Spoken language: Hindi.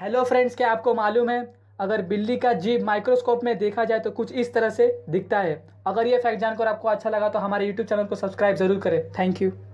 हेलो फ्रेंड्स क्या आपको मालूम है अगर बिल्ली का जीव माइक्रोस्कोप में देखा जाए तो कुछ इस तरह से दिखता है अगर ये फैक्ट जानकर आपको अच्छा लगा तो हमारे यूट्यूब चैनल को सब्सक्राइब जरूर करें थैंक यू